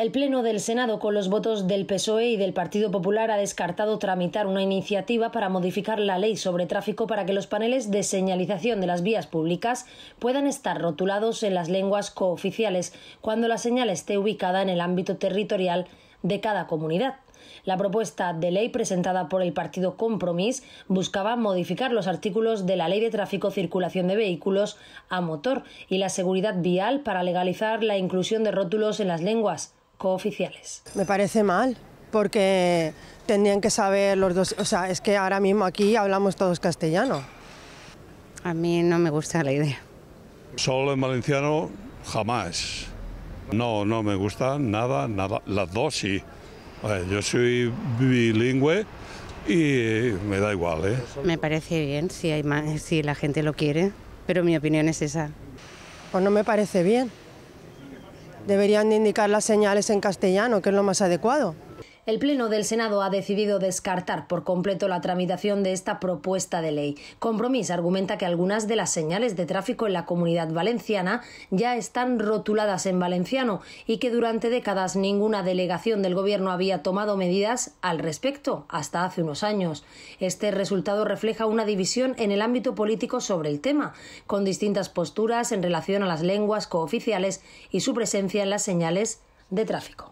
El Pleno del Senado, con los votos del PSOE y del Partido Popular, ha descartado tramitar una iniciativa para modificar la ley sobre tráfico para que los paneles de señalización de las vías públicas puedan estar rotulados en las lenguas cooficiales cuando la señal esté ubicada en el ámbito territorial de cada comunidad. La propuesta de ley presentada por el partido Compromís buscaba modificar los artículos de la Ley de Tráfico Circulación de Vehículos a Motor y la Seguridad Vial para legalizar la inclusión de rótulos en las lenguas cooficiales. Me parece mal, porque tendrían que saber los dos, o sea, es que ahora mismo aquí hablamos todos castellano. A mí no me gusta la idea. Solo en valenciano, jamás. No, no me gusta nada, nada. Las dos sí. Yo soy bilingüe y me da igual. ¿eh? Me parece bien si, hay más, si la gente lo quiere, pero mi opinión es esa. Pues no me parece bien deberían indicar las señales en castellano, que es lo más adecuado. El Pleno del Senado ha decidido descartar por completo la tramitación de esta propuesta de ley. Compromís argumenta que algunas de las señales de tráfico en la comunidad valenciana ya están rotuladas en valenciano y que durante décadas ninguna delegación del Gobierno había tomado medidas al respecto hasta hace unos años. Este resultado refleja una división en el ámbito político sobre el tema, con distintas posturas en relación a las lenguas cooficiales y su presencia en las señales de tráfico.